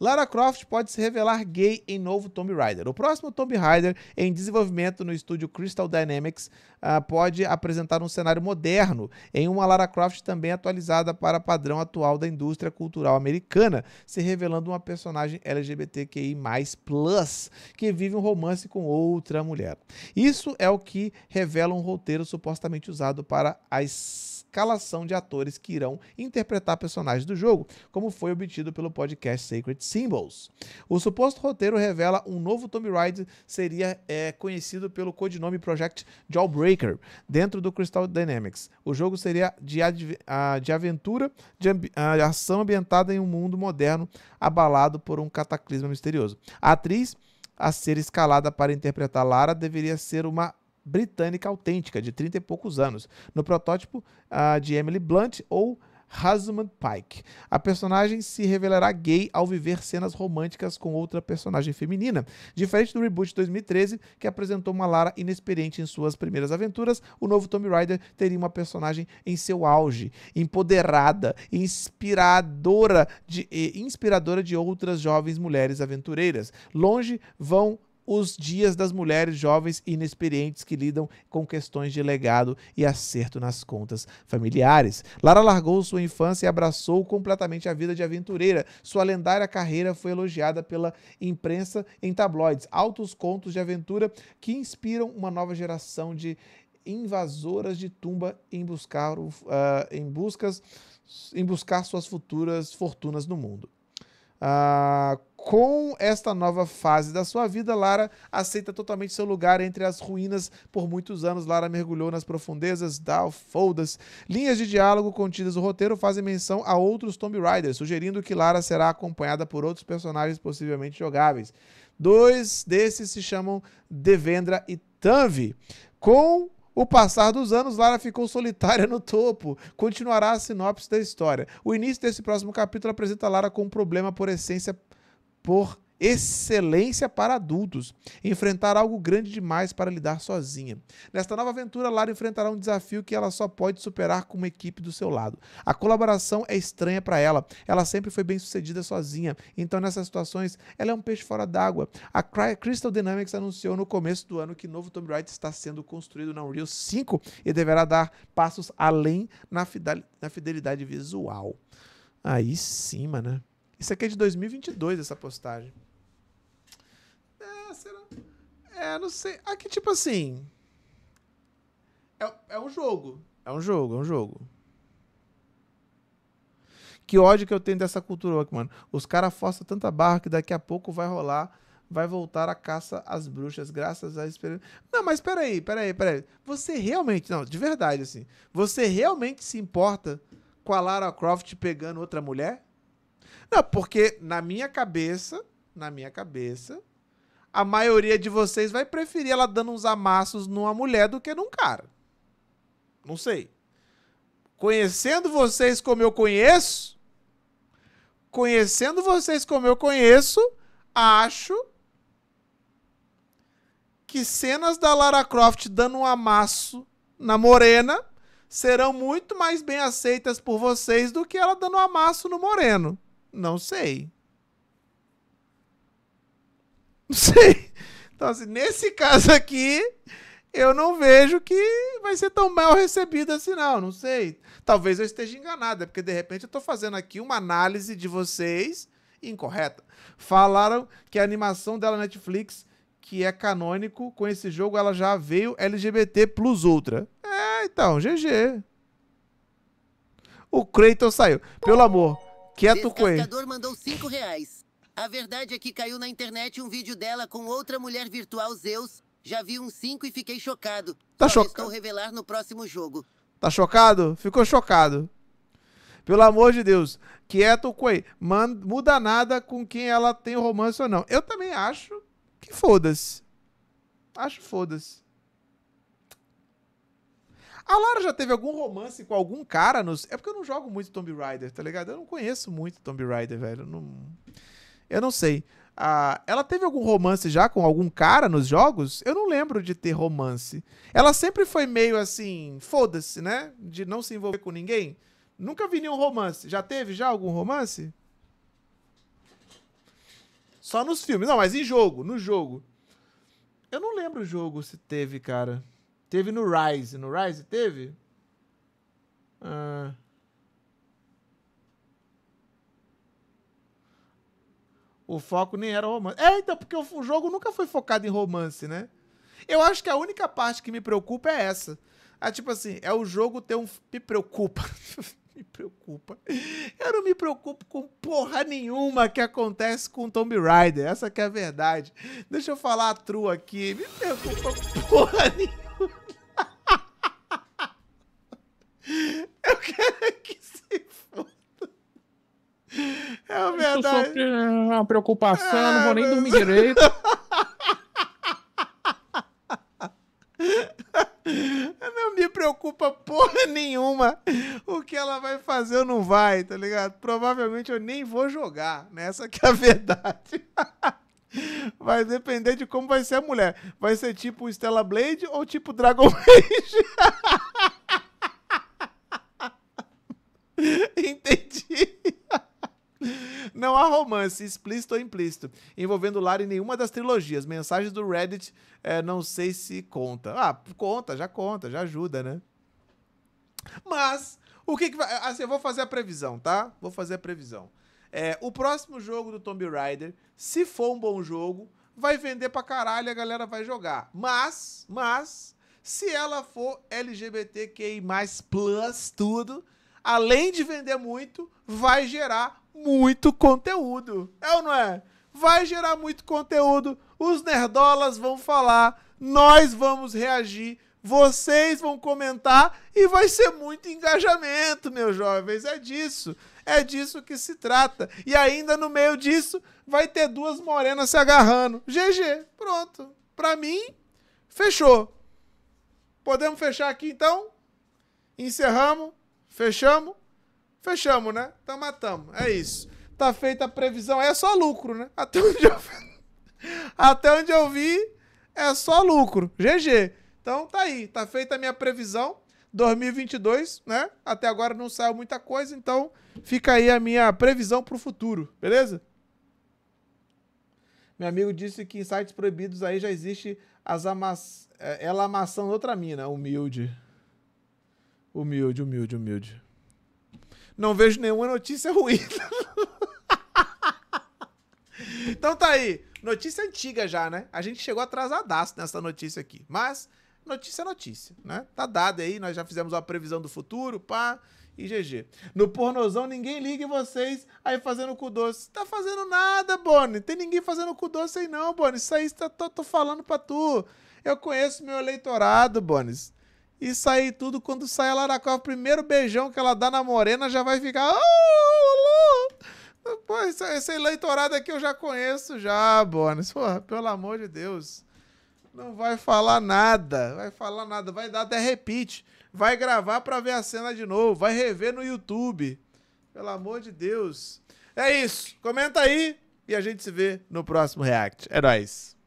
Lara Croft pode se revelar gay em novo Tomb Raider. O próximo Tomb Raider, em desenvolvimento no estúdio Crystal Dynamics, uh, pode apresentar um cenário moderno em uma Lara Croft também atualizada para padrão atual da indústria cultural americana, se revelando uma personagem LGBTQI+, que vive um romance com outra mulher. Isso é o que revela um roteiro supostamente usado para as escalação de atores que irão interpretar personagens do jogo, como foi obtido pelo podcast Sacred Symbols. O suposto roteiro revela um novo Tomb Raider seria é, conhecido pelo codinome Project Jawbreaker, dentro do Crystal Dynamics. O jogo seria de, de aventura, de ação ambientada em um mundo moderno abalado por um cataclisma misterioso. A atriz a ser escalada para interpretar Lara deveria ser uma britânica autêntica, de 30 e poucos anos, no protótipo uh, de Emily Blunt ou Rosamund Pike. A personagem se revelará gay ao viver cenas românticas com outra personagem feminina. Diferente do reboot de 2013, que apresentou uma Lara inexperiente em suas primeiras aventuras, o novo Tomb Raider teria uma personagem em seu auge, empoderada, inspiradora de, eh, inspiradora de outras jovens mulheres aventureiras. Longe vão os dias das mulheres jovens e inexperientes que lidam com questões de legado e acerto nas contas familiares. Lara largou sua infância e abraçou completamente a vida de aventureira. Sua lendária carreira foi elogiada pela imprensa em tabloides. Altos contos de aventura que inspiram uma nova geração de invasoras de tumba em buscar, uh, em buscas, em buscar suas futuras fortunas no mundo. Uh, com esta nova fase da sua vida, Lara aceita totalmente seu lugar entre as ruínas. Por muitos anos, Lara mergulhou nas profundezas da Foldas. Linhas de diálogo contidas no roteiro fazem menção a outros Tomb Raiders, sugerindo que Lara será acompanhada por outros personagens possivelmente jogáveis. Dois desses se chamam Devendra e Tanvi. Com o passar dos anos, Lara ficou solitária no topo. Continuará a sinopse da história. O início desse próximo capítulo apresenta Lara com um problema por essência por excelência para adultos, enfrentar algo grande demais para lidar sozinha. Nesta nova aventura, Lara enfrentará um desafio que ela só pode superar com uma equipe do seu lado. A colaboração é estranha para ela, ela sempre foi bem-sucedida sozinha, então nessas situações ela é um peixe fora d'água. A Crystal Dynamics anunciou no começo do ano que o novo Tomb Raider está sendo construído na Unreal 5 e deverá dar passos além na fidelidade visual. Aí sim, mano. Isso aqui é de 2022, essa postagem. É, será? É, não sei. Aqui, tipo assim. É, é um jogo. É um jogo, é um jogo. Que ódio que eu tenho dessa cultura mano. Os caras forçam tanta barra que daqui a pouco vai rolar vai voltar a caça às bruxas, graças à experiência. Não, mas peraí, peraí, peraí. Você realmente, não, de verdade, assim, você realmente se importa com a Lara Croft pegando outra mulher? Não, porque na minha cabeça, na minha cabeça, a maioria de vocês vai preferir ela dando uns amassos numa mulher do que num cara. Não sei. Conhecendo vocês como eu conheço, conhecendo vocês como eu conheço, acho que cenas da Lara Croft dando um amasso na morena serão muito mais bem aceitas por vocês do que ela dando um amasso no moreno. Não sei. Não sei. Então, assim, nesse caso aqui, eu não vejo que vai ser tão mal recebido assim, não. Não sei. Talvez eu esteja enganada, é porque de repente eu estou fazendo aqui uma análise de vocês incorreta. Falaram que a animação dela na Netflix, que é canônico, com esse jogo ela já veio LGBT plus ultra. É, então, GG. O Kratos saiu. Pelo amor. Quieto, Coen. O mandou 5 reais. A verdade é que caiu na internet um vídeo dela com outra mulher virtual Zeus. Já vi um 5 e fiquei chocado. Tá chocado. revelar no próximo jogo. Tá chocado? Ficou chocado. Pelo amor de Deus. Quieto, Coen. Muda nada com quem ela tem romance ou não. Eu também acho que foda-se. Acho foda-se. A Lara já teve algum romance com algum cara nos. É porque eu não jogo muito Tomb Raider, tá ligado? Eu não conheço muito Tomb Raider, velho. Eu não, eu não sei. Ah, ela teve algum romance já com algum cara nos jogos? Eu não lembro de ter romance. Ela sempre foi meio assim, foda-se, né? De não se envolver com ninguém. Nunca vi nenhum romance. Já teve já algum romance? Só nos filmes. Não, mas em jogo, no jogo. Eu não lembro o jogo se teve, cara. Teve no Rise. No Rise teve? Ah. O foco nem era romance. É, então, porque o jogo nunca foi focado em romance, né? Eu acho que a única parte que me preocupa é essa. Ah, tipo assim, é o jogo ter um. Me preocupa. me preocupa. Eu não me preocupo com porra nenhuma que acontece com Tomb Raider. Essa que é a verdade. Deixa eu falar a true aqui. Me preocupa com porra nenhuma. uma preocupação, ah, não vou nem dormir direito. Não me preocupa porra nenhuma o que ela vai fazer ou não vai, tá ligado? Provavelmente eu nem vou jogar, né? Essa que é a verdade. Vai depender de como vai ser a mulher. Vai ser tipo Stella Blade ou tipo Dragon Age? Não há romance, explícito ou implícito, envolvendo Lara em nenhuma das trilogias. Mensagens do Reddit, é, não sei se conta. Ah, conta, já conta, já ajuda, né? Mas, o que, que vai. Ah, assim, eu vou fazer a previsão, tá? Vou fazer a previsão. É, o próximo jogo do Tomb Raider, se for um bom jogo, vai vender pra caralho, a galera vai jogar. Mas, mas, se ela for LGBTQI+, plus tudo, além de vender muito, vai gerar muito conteúdo. É ou não é? Vai gerar muito conteúdo. Os nerdolas vão falar, nós vamos reagir, vocês vão comentar e vai ser muito engajamento, meus jovens. É disso. É disso que se trata. E ainda no meio disso vai ter duas morenas se agarrando. GG. Pronto. Pra mim, fechou. Podemos fechar aqui então? Encerramos? Fechamos? Fechamos, né? Então matamos. É isso. Tá feita a previsão. É só lucro, né? Até onde eu vi, Até onde eu vi é só lucro. GG. Então tá aí. Tá feita a minha previsão. 2022, né? Até agora não saiu muita coisa, então fica aí a minha previsão pro futuro, beleza? Meu amigo disse que em sites proibidos aí já existe as amas... É, ela amassando outra mina. Humilde. Humilde, humilde, humilde. Não vejo nenhuma notícia ruim. então tá aí. Notícia antiga já, né? A gente chegou atrasadaço nessa notícia aqui. Mas notícia é notícia, né? Tá dada aí, nós já fizemos uma previsão do futuro, pá, e GG. No pornozão, ninguém liga em vocês aí fazendo cu doce. Tá fazendo nada, Boni. Tem ninguém fazendo cu doce aí não, Boni. Isso aí tá, tô, tô falando pra tu. Eu conheço meu eleitorado, Bonis e sair tudo. Quando sai a Lara Croft, o primeiro beijão que ela dá na morena já vai ficar. Pô, esse eleitorado aqui eu já conheço já, Bonas. Porra, pelo amor de Deus. Não vai falar nada. Vai falar nada. Vai dar até repeat. Vai gravar para ver a cena de novo. Vai rever no YouTube. Pelo amor de Deus. É isso. Comenta aí e a gente se vê no próximo React. É nóis.